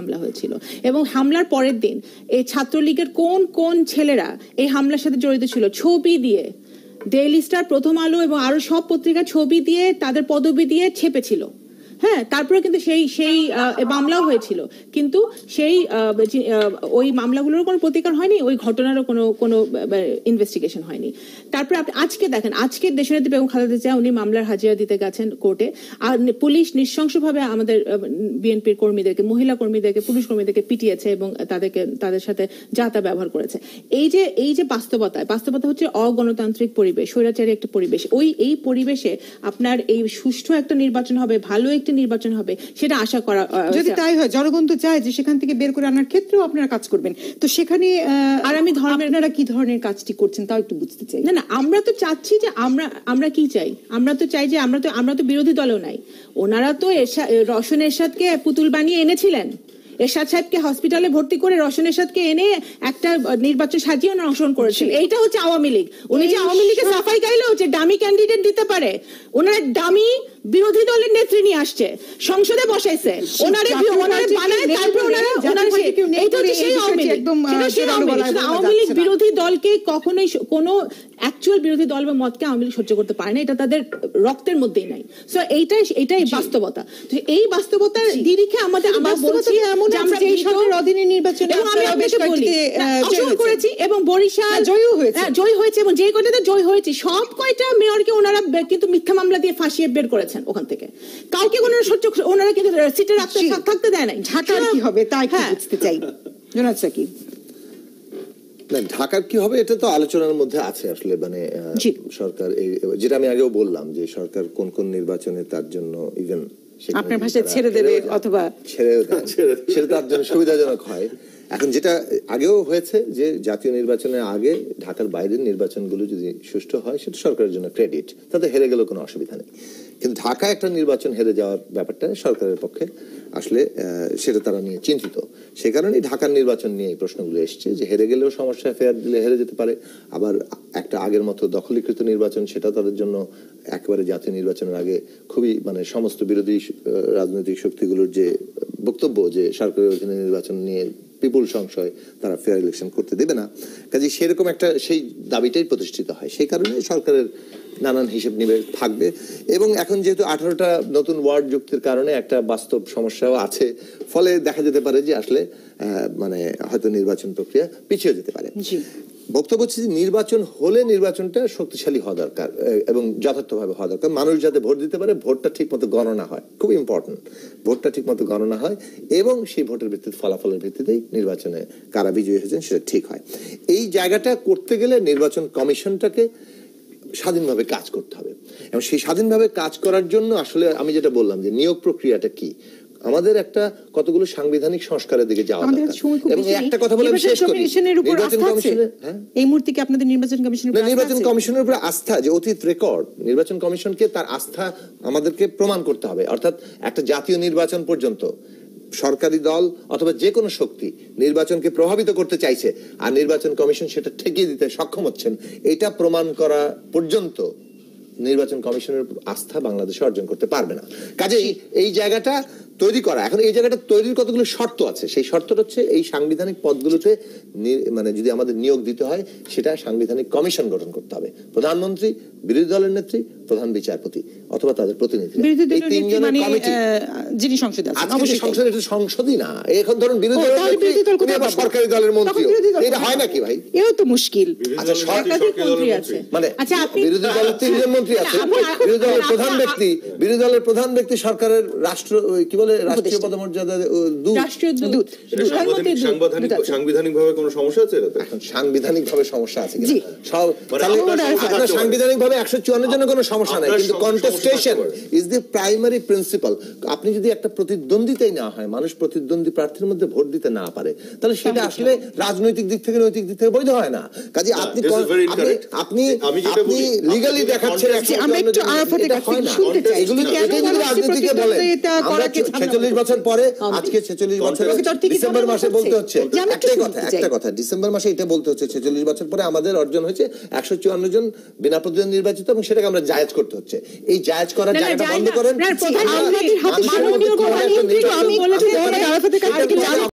হামলা হয়েছিল এবং হামলার পরের দিন এই ছাত্রলীগের কোন কোন ছেলেরা এই হামলার সাথে জড়িত ছিল ছবি দিয়ে ডেইলি স্টার প্রথম আলো এবং আরো সব পত্রিকা ছবি দিয়ে তাদের পদবি দিয়ে ছেপেছিল হ্যাঁ তারপরে কিন্তু সেই সেই মামলাও হয়েছিল কিন্তু সেই ওই মামলাগুলোর কোনো প্রতিকার হয়নি ওই ঘটনারও কোনো কোনো ইনভেস্টিগেশন হয়নি তারপরে আপনি আজকে দেখেন আজকে দেশনেত্রী বেগম খালেদা জিয়া উনি মামলার হাজিরা দিতে গেছেন কোর্টে আর পুলিশ নৃশংসভাবে আমাদের বিএনপির কর্মীদেরকে মহিলা কর্মীদেরকে পুলিশ কর্মীদেরকে পিটিয়েছে এবং তাদেরকে তাদের সাথে যাতা ব্যবহার করেছে এই যে এই যে বাস্তবতা বাস্তবতা হচ্ছে অগণতান্ত্রিক পরিবেশ স্বৈরাচারী একটা পরিবেশ ওই এই পরিবেশে আপনার এই সুষ্ঠু একটা নির্বাচন হবে ভালো একটি একটি নির্বাচন হবে সেটা আশা করা যদি তাই হয় জনগণ তো চায় যে সেখান থেকে বের করে আনার ক্ষেত্রেও আপনারা কাজ করবেন তো সেখানে আর আমি ধর্মের আপনারা কি ধরনের কাজটি করছেন তাও একটু বুঝতে চাই না না আমরা তো চাচ্ছি যে আমরা আমরা কি চাই আমরা তো চাই যে আমরা তো আমরা তো বিরোধী দলও নাই ওনারা তো রসন এরশাদকে পুতুল বানিয়ে এনেছিলেন এরশাদ সাহেবকে হসপিটালে ভর্তি করে রশন এরশাদকে এনে একটা নির্বাচন সাজিয়ে অংশগ্রহণ করেছেন এইটা হচ্ছে আওয়ামী লীগ উনি যে আওয়ামী লীগের সাফাই গাইলে হচ্ছে ডামি ক্যান্ডিডেট দিতে পারে ওনার ডামি বিরোধী দলের নেত্রী নিয়ে আসছে সংসদে বসাইছে ওনারে ওনারে বানায় তারপরে ওনারা ওনার আওয়ামী লীগ বিরোধী দলকে কখনোই অ্যাকচুয়াল বিরোধী দল বা মতকে আওয়ামী লীগ সহ্য করতে পারে না এটা তাদের রক্তের মধ্যেই নাই সো এইটাই এটাই বাস্তবতা এই বাস্তবতার আমাদের অধীনে নির্বাচনে আমি জয় করেছি এবং বরিশাল হ্যাঁ, হয়েছে হ্যাঁ, হয়েছে এবং যে কয়টাতে জয় হয়েছে সব কয়টা মেয়রকে ওনারা কিন্তু মিথ্যা মামলা দিয়ে ফাঁসিয়ে বের করেছেন ওখান থেকে কাউকে ওনারা সহ্য ওনারা কিন্তু সিটে রাখতে থাকতে দেয় নাই ঢাকার কি হবে তাই হ্যাঁ। বুঝতে চাই জোনাথ সাকিব না ঢাকার কি হবে এটা তো আলোচনার মধ্যে আছে আসলে মানে সরকার যেটা আমি আগেও বললাম যে সরকার কোন কোন নির্বাচনে তার জন্য ইভেন আপনার ভাষায় ছেড়ে দেবে অথবা ছেড়ে ছেড়ে তার জন্য সুবিধাজনক হয় এখন যেটা আগেও হয়েছে যে জাতীয় নির্বাচনের আগে ঢাকার বাইরের নির্বাচনগুলো যদি সুষ্ঠু হয় সেটা সরকারের জন্য ক্রেডিট তাতে হেরে গেলেও কোনো অসুবিধা নেই কিন্তু ঢাকা একটা নির্বাচন হেরে যাওয়ার ব্যাপারটা সরকারের পক্ষে আসলে সেটা তারা নিয়ে চিন্তিত সে কারণেই ঢাকার নির্বাচন নিয়ে এই প্রশ্নগুলো এসছে যে হেরে গেলেও সমস্যা ফেয়ার দিলে হেরে যেতে পারে আবার একটা আগের মতো দখলীকৃত নির্বাচন সেটা তাদের জন্য একেবারে জাতীয় নির্বাচনের আগে খুবই মানে সমস্ত বিরোধী রাজনৈতিক শক্তিগুলোর যে বক্তব্য যে সরকারের অধীনে নির্বাচন নিয়ে বিপুল সংশয় তারা ফেয়ার ইলেকশন করতে দেবে না কাজে সেরকম একটা সেই দাবিটাই প্রতিষ্ঠিত হয় সেই কারণে সরকারের নানান হিসেব নিবে থাকবে এবং এখন যেহেতু আঠারোটা নতুন ওয়ার্ড যুক্তির কারণে একটা বাস্তব সমস্যাও আছে ফলে দেখা যেতে পারে যে আসলে মানে হয়তো নির্বাচন প্রক্রিয়া পিছিয়ে যেতে পারে বক্তব্য হচ্ছে যে নির্বাচন হলে নির্বাচনটা শক্তিশালী হওয়া দরকার এবং যথার্থভাবে হওয়া দরকার মানুষ যাতে ভোট দিতে পারে ভোটটা ঠিক মতো গণনা হয় খুব ইম্পর্টেন্ট ভোটটা ঠিক মতো গণনা হয় এবং সেই ভোটের ভিত্তিতে ফলাফলের ভিত্তিতেই নির্বাচনে কারা বিজয়ী হয়েছেন সেটা ঠিক হয় এই জায়গাটা করতে গেলে নির্বাচন কমিশনটাকে স্বাধীনভাবে কাজ করতে হবে এবং সেই স্বাধীনভাবে কাজ করার জন্য আসলে আমি যেটা বললাম যে নিয়োগ প্রক্রিয়াটা কি আমাদের একটা কতগুলো সাংবিধানিক সংস্কারের দিকে যাওয়া দরকার এবং একটা কথা বলে শেষ করি নির্বাচন কমিশনের হ্যাঁ? এই মুহূর্তে কি আপনাদের নির্বাচন কমিশনের উপর নির্বাচন কমিশনের উপর আস্থা যে অতীত রেকর্ড নির্বাচন কমিশনকে তার আস্থা আমাদেরকে প্রমাণ করতে হবে অর্থাৎ একটা জাতীয় নির্বাচন পর্যন্ত সরকারি দল অথবা যে কোনো শক্তি নির্বাচনকে প্রভাবিত করতে চাইছে আর নির্বাচন কমিশন সেটা ঠেকিয়ে দিতে সক্ষম হচ্ছেন এটা প্রমাণ করা পর্যন্ত নির্বাচন কমিশনের আস্থা বাংলাদেশে অর্জন করতে পারবে না কাজেই এই জায়গাটা তৈরি করা এখন এই জায়গাটা তৈরির কতগুলো শর্ত আছে সেই শর্তটা হচ্ছে এই সাংবিধানিক পদগুলোতে মানে যদি আমাদের নিয়োগ দিতে হয় সেটা সাংবিধানিক কমিশন গঠন করতে হবে প্রধানমন্ত্রী বিরোধী দলের নেত্রী প্রধান বিচারপতি অথবা তাদের প্রতিনিধি মানে, সংসদই না এখন ধরুন বিরোধী দলের সরকারি দলের মন্ত্রী এটা হয় নাকি ভাই এও তো মুশকিল আচ্ছা সরকারি মানে আচ্ছা, বিরোধী দলের তিনজন মন্ত্রী আছে বিরোধী দলের প্রধান ব্যক্তি বিরোধী দলের প্রধান ব্যক্তি সরকারের রাষ্ট্র কি বলে রাষ্ট্রীয় পদমর্যাদা সাংবিধানিকভাবে সমস্যা আছে সাংবিধানিকভাবে সমস্যা আছে সাংবিধানিকভাবে একশো চুয়ান্নের জন্য কোনো সমস্যা নাই কিন্তু contestation is the primary principle আপনি যদি একটা প্রতিদ্বন্দ্বিতাই না হয় মানুষ প্রতিদ্বন্দ্বী প্রার্থীর মধ্যে ভোট দিতে না পারে তাহলে সেটা আসলে রাজনৈতিক দিক থেকে নৈতিক দিক থেকে বৈধ হয় না কাজে আপনি আপনি আপনি লিগালি দেখাচ্ছেন এগুলি বলে 46 বছর পরে আজকে 46 বছর ডিসেম্বর মাসে বলতে হচ্ছে একটা কথা ডিসেম্বর মাসে এটা বলতে হচ্ছে 46 বছর পরে আমাদের অর্জন হয়েছে একশো চুয়ান্ন জন বিনা প্রতিদ্বন্দ্বী নির্বাচিত এবং সেটাকে আমরা জায়েজ করতে হচ্ছে এই জায়েজ করার জায়গাটা বন্ধ করেন